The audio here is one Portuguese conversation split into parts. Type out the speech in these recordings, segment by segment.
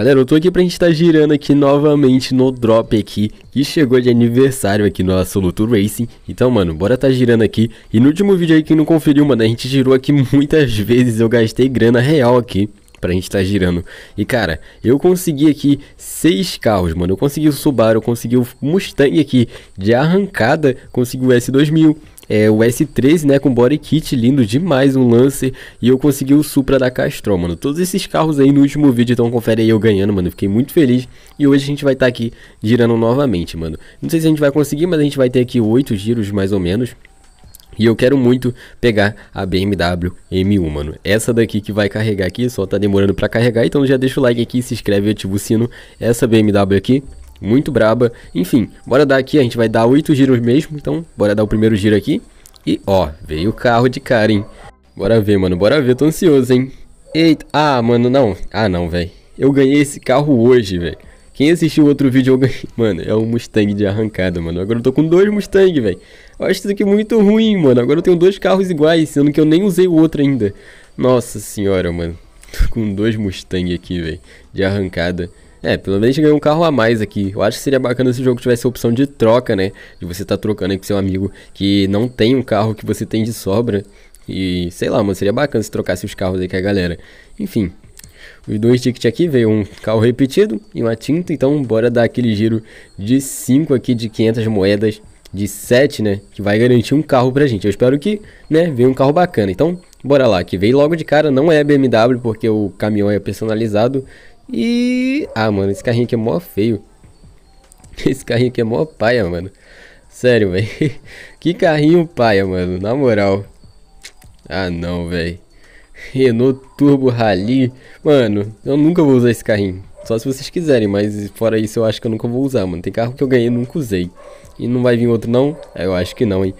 Galera, eu tô aqui pra gente estar tá girando aqui novamente no drop aqui, que chegou de aniversário aqui no Absoluto Racing. Então, mano, bora tá girando aqui. E no último vídeo aí, quem não conferiu, mano, a gente girou aqui muitas vezes, eu gastei grana real aqui pra gente tá girando. E cara, eu consegui aqui seis carros, mano. Eu consegui o Subaru, eu consegui o Mustang aqui de arrancada, consegui o S2000, é, o S13, né, com body kit lindo demais, um lance e eu consegui o Supra da Castrol, mano. Todos esses carros aí no último vídeo, então confere aí eu ganhando, mano. Fiquei muito feliz e hoje a gente vai estar tá aqui girando novamente, mano. Não sei se a gente vai conseguir, mas a gente vai ter aqui oito giros mais ou menos. E eu quero muito pegar a BMW M1, mano. Essa daqui que vai carregar aqui, só tá demorando pra carregar, então já deixa o like aqui, se inscreve e ativa o sino. Essa BMW aqui muito braba. Enfim, bora dar aqui, a gente vai dar oito giros mesmo, então bora dar o primeiro giro aqui. E ó, veio o carro de cara, hein? Bora ver, mano, bora ver, tô ansioso, hein? Eita, ah, mano, não. Ah, não, velho. Eu ganhei esse carro hoje, velho. Quem assistiu outro vídeo, eu ganhei. Mano, é um Mustang de arrancada, mano. Agora eu tô com dois Mustang, velho. Eu acho isso aqui muito ruim, mano. Agora eu tenho dois carros iguais, sendo que eu nem usei o outro ainda. Nossa senhora, mano. Tô com dois Mustang aqui, velho. De arrancada. É, pelo menos a gente ganhou um carro a mais aqui. Eu acho que seria bacana se o jogo tivesse a opção de troca, né? De você estar tá trocando aí com seu amigo que não tem um carro que você tem de sobra. E sei lá, mano, seria bacana se trocasse os carros aí com a galera. Enfim, os dois tickets aqui veio um carro repetido e uma tinta. Então, bora dar aquele giro de 5 aqui de 500 moedas de 7, né? Que vai garantir um carro pra gente. Eu espero que, né, venha um carro bacana. Então, bora lá. Que veio logo de cara, não é BMW, porque o caminhão é personalizado. E... Ah, mano, esse carrinho aqui é mó feio. Esse carrinho aqui é mó paia, mano. Sério, velho. Que carrinho paia, mano. Na moral. Ah, não, velho. Renault Turbo Rally. Mano, eu nunca vou usar esse carrinho. Só se vocês quiserem, mas fora isso eu acho que eu nunca vou usar, mano. Tem carro que eu ganhei e nunca usei. E não vai vir outro não? É, eu acho que não, hein.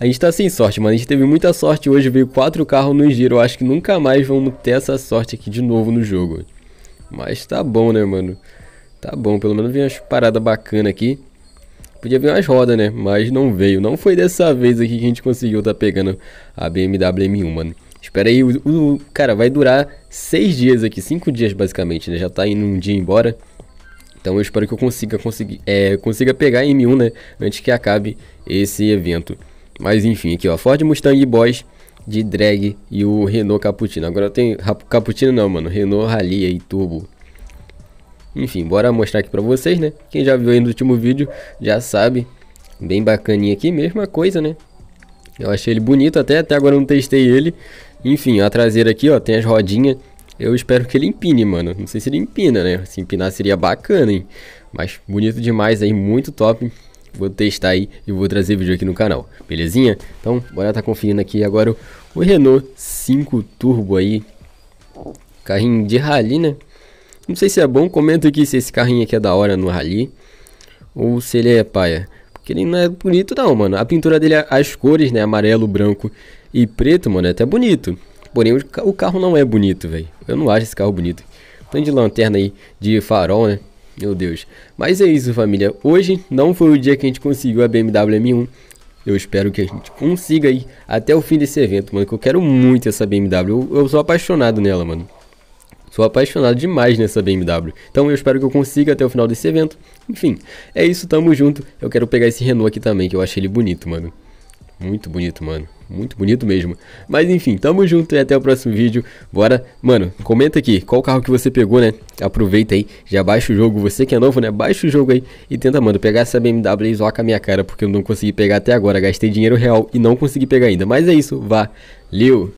A gente tá sem sorte, mano. A gente teve muita sorte hoje. Veio quatro carros no giro. Eu acho que nunca mais vamos ter essa sorte aqui de novo no jogo. Mas tá bom, né, mano? Tá bom, pelo menos vem umas paradas bacanas aqui. Podia vir umas rodas, né? Mas não veio. Não foi dessa vez aqui que a gente conseguiu tá pegando a BMW M1, mano. Espera aí, o, o cara vai durar seis dias aqui, cinco dias basicamente, né? Já tá indo um dia embora. Então eu espero que eu consiga, conseguir, é, consiga pegar a M1, né? Antes que acabe esse evento. Mas enfim, aqui ó, Ford Mustang Boys de drag e o Renault Cappuccino. Agora tem Cappuccino não, mano, Renault Rally aí, turbo. Enfim, bora mostrar aqui pra vocês, né? Quem já viu aí no último vídeo já sabe. Bem bacaninha aqui, mesma coisa, né? Eu achei ele bonito até, até agora não testei ele. Enfim, a traseira aqui, ó, tem as rodinhas. Eu espero que ele empine, mano. Não sei se ele empina, né? Se empinar seria bacana, hein? Mas bonito demais aí, muito top vou testar aí e vou trazer vídeo aqui no canal, belezinha? Então, bora tá conferindo aqui agora o, Renault 5 Turbo aí, carrinho de rally, né? Não sei se é bom, comenta aqui se esse carrinho aqui é da hora no rally ou se ele é paia. Porque ele não é bonito não, mano. A pintura dele, é as cores, né, amarelo, branco e preto, mano, é até bonito. Porém, o, o carro não é bonito, velho. Eu não acho esse carro bonito. Tanto de lanterna aí, de farol, né? Meu Deus. Mas é isso, família. Hoje não foi o dia que a gente conseguiu a BMW M1. Eu espero que a gente consiga aí até o fim desse evento, mano. Que eu quero muito essa BMW. Eu, eu sou apaixonado nela, mano. Sou apaixonado demais nessa BMW. Então eu espero que eu consiga até o final desse evento. Enfim, é isso. Tamo junto. Eu quero pegar esse Renault aqui também, que eu achei ele bonito, mano. Muito bonito, mano. Muito bonito mesmo. Mas enfim, tamo junto e até o próximo vídeo. Bora, mano, comenta aqui qual carro que você pegou, né? Aproveita aí, já baixa o jogo. Você que é novo, né? Baixa o jogo aí e tenta, mano, pegar essa BMW e zoar com a minha cara, porque eu não consegui pegar até agora. Gastei dinheiro real e não consegui pegar ainda. Mas é isso, valeu!